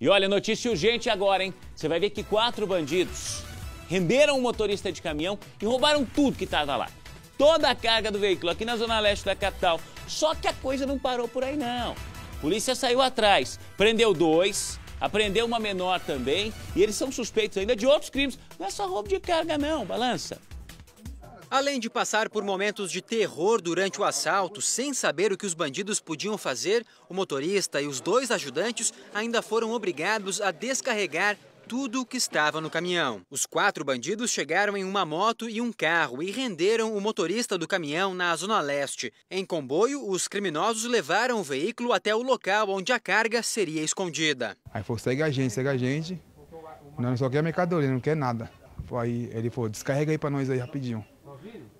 E olha, notícia urgente agora, hein? Você vai ver que quatro bandidos renderam um motorista de caminhão e roubaram tudo que estava lá. Toda a carga do veículo aqui na zona leste da capital. Só que a coisa não parou por aí, não. A polícia saiu atrás, prendeu dois, apreendeu uma menor também, e eles são suspeitos ainda de outros crimes. Não é só roubo de carga, não, balança. Além de passar por momentos de terror durante o assalto, sem saber o que os bandidos podiam fazer, o motorista e os dois ajudantes ainda foram obrigados a descarregar tudo o que estava no caminhão. Os quatro bandidos chegaram em uma moto e um carro e renderam o motorista do caminhão na Zona Leste. Em comboio, os criminosos levaram o veículo até o local onde a carga seria escondida. Aí foi, segue a gente, segue a gente. não só quer mercadoria, não quer nada. Aí ele falou, descarrega aí para nós aí rapidinho.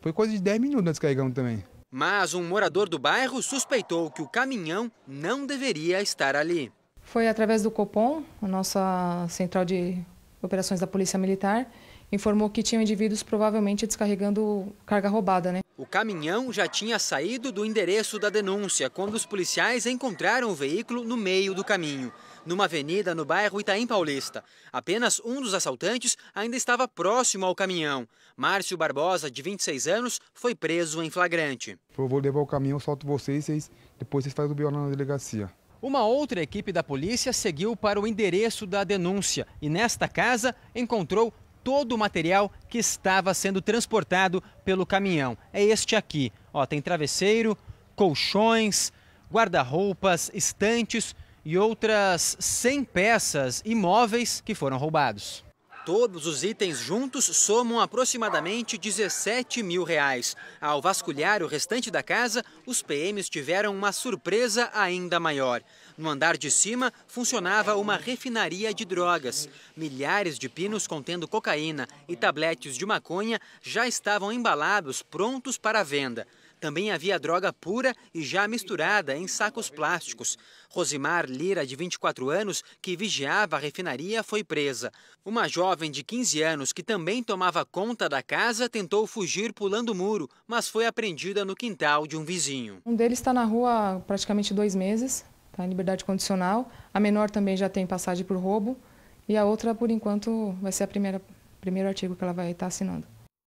Foi coisa de 10 minutos nós descarregamos também. Mas um morador do bairro suspeitou que o caminhão não deveria estar ali. Foi através do Copom, a nossa central de operações da Polícia Militar, informou que tinham indivíduos provavelmente descarregando carga roubada, né? O caminhão já tinha saído do endereço da denúncia quando os policiais encontraram o veículo no meio do caminho, numa avenida no bairro Itaim Paulista. Apenas um dos assaltantes ainda estava próximo ao caminhão. Márcio Barbosa, de 26 anos, foi preso em flagrante. Eu vou levar o caminhão, solto vocês, vocês depois vocês fazem o bioma na delegacia. Uma outra equipe da polícia seguiu para o endereço da denúncia e nesta casa encontrou todo o material que estava sendo transportado pelo caminhão. É este aqui. Ó, tem travesseiro, colchões, guarda-roupas, estantes e outras 100 peças imóveis que foram roubados. Todos os itens juntos somam aproximadamente 17 mil reais. Ao vasculhar o restante da casa, os PMs tiveram uma surpresa ainda maior. No andar de cima funcionava uma refinaria de drogas. Milhares de pinos contendo cocaína e tabletes de maconha já estavam embalados, prontos para venda. Também havia droga pura e já misturada em sacos plásticos. Rosimar Lira, de 24 anos, que vigiava a refinaria, foi presa. Uma jovem de 15 anos, que também tomava conta da casa, tentou fugir pulando o muro, mas foi apreendida no quintal de um vizinho. Um deles está na rua há praticamente dois meses, está em liberdade condicional. A menor também já tem passagem por roubo. E a outra, por enquanto, vai ser a primeira, primeiro artigo que ela vai estar assinando.